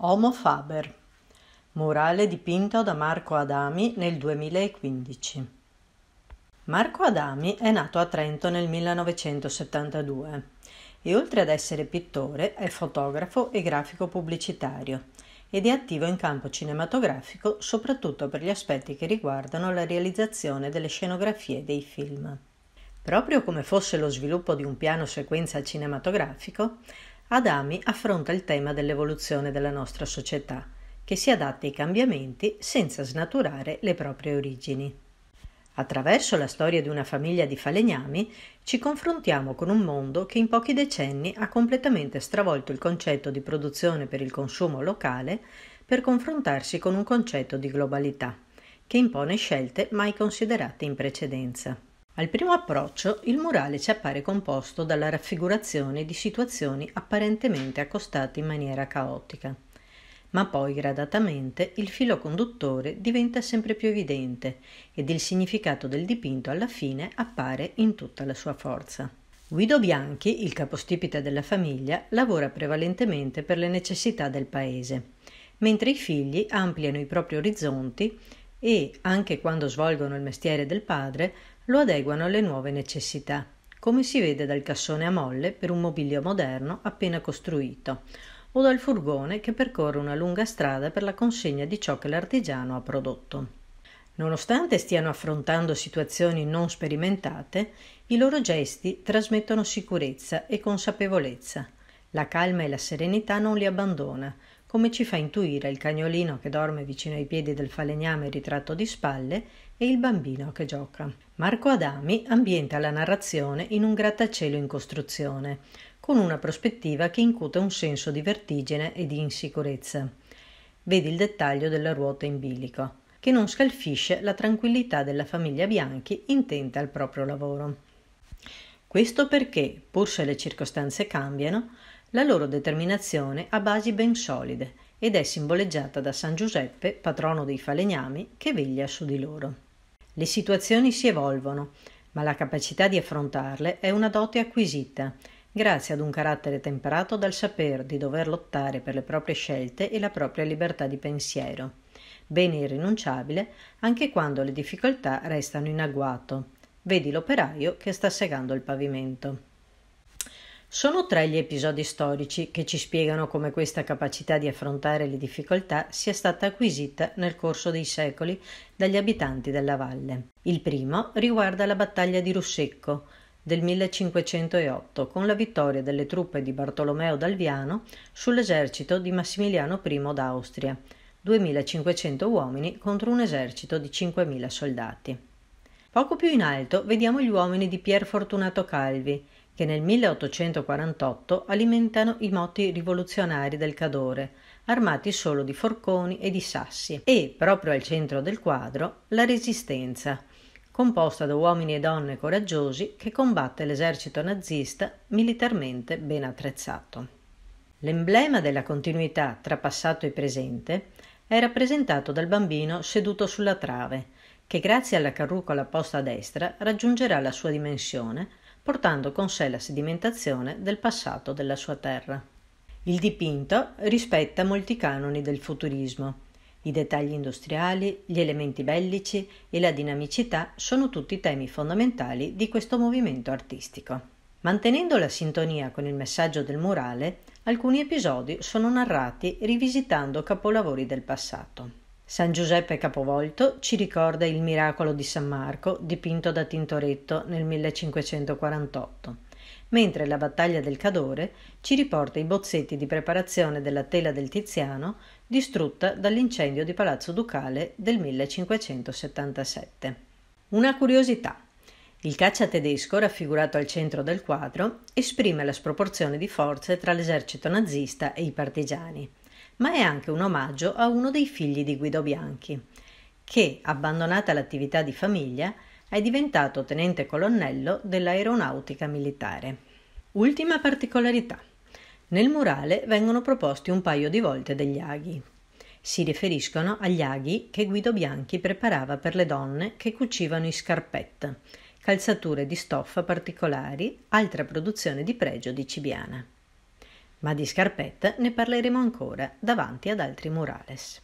Homo Faber. Murale dipinto da Marco Adami nel 2015. Marco Adami è nato a Trento nel 1972 e oltre ad essere pittore è fotografo e grafico pubblicitario ed è attivo in campo cinematografico soprattutto per gli aspetti che riguardano la realizzazione delle scenografie dei film. Proprio come fosse lo sviluppo di un piano sequenza cinematografico, Adami affronta il tema dell'evoluzione della nostra società, che si adatta ai cambiamenti senza snaturare le proprie origini. Attraverso la storia di una famiglia di falegnami ci confrontiamo con un mondo che in pochi decenni ha completamente stravolto il concetto di produzione per il consumo locale per confrontarsi con un concetto di globalità, che impone scelte mai considerate in precedenza. Al primo approccio il murale ci appare composto dalla raffigurazione di situazioni apparentemente accostate in maniera caotica. Ma poi gradatamente il filo conduttore diventa sempre più evidente ed il significato del dipinto alla fine appare in tutta la sua forza. Guido Bianchi, il capostipite della famiglia, lavora prevalentemente per le necessità del paese, mentre i figli ampliano i propri orizzonti e, anche quando svolgono il mestiere del padre, lo adeguano alle nuove necessità, come si vede dal cassone a molle per un mobilio moderno appena costruito o dal furgone che percorre una lunga strada per la consegna di ciò che l'artigiano ha prodotto. Nonostante stiano affrontando situazioni non sperimentate, i loro gesti trasmettono sicurezza e consapevolezza. La calma e la serenità non li abbandona, come ci fa intuire il cagnolino che dorme vicino ai piedi del falegname ritratto di spalle e il bambino che gioca. Marco Adami ambienta la narrazione in un grattacielo in costruzione, con una prospettiva che incute un senso di vertigine e di insicurezza. Vedi il dettaglio della ruota in bilico, che non scalfisce la tranquillità della famiglia Bianchi intenta al proprio lavoro. Questo perché, pur se le circostanze cambiano, la loro determinazione ha basi ben solide ed è simboleggiata da San Giuseppe, patrono dei falegnami, che veglia su di loro. Le situazioni si evolvono, ma la capacità di affrontarle è una dote acquisita, grazie ad un carattere temperato dal saper di dover lottare per le proprie scelte e la propria libertà di pensiero, bene irrinunciabile anche quando le difficoltà restano in agguato. Vedi l'operaio che sta segando il pavimento. Sono tre gli episodi storici che ci spiegano come questa capacità di affrontare le difficoltà sia stata acquisita nel corso dei secoli dagli abitanti della valle. Il primo riguarda la battaglia di Russecco del 1508 con la vittoria delle truppe di Bartolomeo d'Alviano sull'esercito di Massimiliano I d'Austria, 2500 uomini contro un esercito di 5000 soldati. Poco più in alto vediamo gli uomini di Pier Fortunato Calvi, che nel 1848 alimentano i moti rivoluzionari del Cadore, armati solo di forconi e di sassi, e proprio al centro del quadro la Resistenza, composta da uomini e donne coraggiosi che combatte l'esercito nazista militarmente ben attrezzato. L'emblema della continuità tra passato e presente è rappresentato dal bambino seduto sulla trave, che grazie alla carrucola posta a destra raggiungerà la sua dimensione, portando con sé la sedimentazione del passato della sua terra. Il dipinto rispetta molti canoni del futurismo. I dettagli industriali, gli elementi bellici e la dinamicità sono tutti temi fondamentali di questo movimento artistico. Mantenendo la sintonia con il messaggio del murale, alcuni episodi sono narrati rivisitando capolavori del passato. San Giuseppe Capovolto ci ricorda il miracolo di San Marco dipinto da Tintoretto nel 1548, mentre la battaglia del Cadore ci riporta i bozzetti di preparazione della tela del Tiziano distrutta dall'incendio di Palazzo Ducale del 1577. Una curiosità. Il caccia tedesco, raffigurato al centro del quadro, esprime la sproporzione di forze tra l'esercito nazista e i partigiani ma è anche un omaggio a uno dei figli di Guido Bianchi, che, abbandonata l'attività di famiglia, è diventato tenente colonnello dell'aeronautica militare. Ultima particolarità. Nel murale vengono proposti un paio di volte degli aghi. Si riferiscono agli aghi che Guido Bianchi preparava per le donne che cucivano i scarpetta, calzature di stoffa particolari, altra produzione di pregio di Cibiana ma di scarpetta ne parleremo ancora davanti ad altri murales.